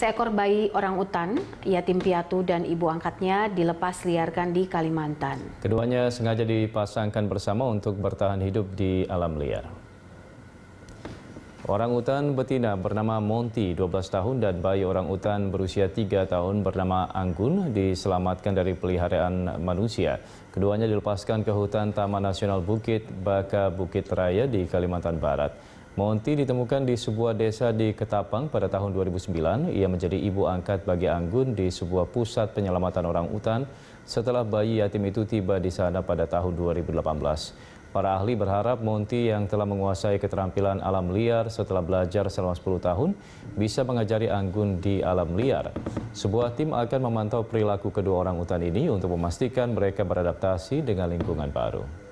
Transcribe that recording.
Seekor bayi orang utan, yatim piatu dan ibu angkatnya dilepas liarkan di Kalimantan. Keduanya sengaja dipasangkan bersama untuk bertahan hidup di alam liar. Orang utan betina bernama Monty, 12 tahun, dan bayi orang utan berusia 3 tahun bernama Anggun diselamatkan dari peliharaan manusia. Keduanya dilepaskan ke hutan Taman Nasional Bukit Baka Bukit Raya di Kalimantan Barat. Monti ditemukan di sebuah desa di Ketapang pada tahun 2009. Ia menjadi ibu angkat bagi Anggun di sebuah pusat penyelamatan orang utan setelah bayi yatim itu tiba di sana pada tahun 2018. Para ahli berharap Monti yang telah menguasai keterampilan alam liar setelah belajar selama 10 tahun bisa mengajari Anggun di alam liar. Sebuah tim akan memantau perilaku kedua orang utan ini untuk memastikan mereka beradaptasi dengan lingkungan baru.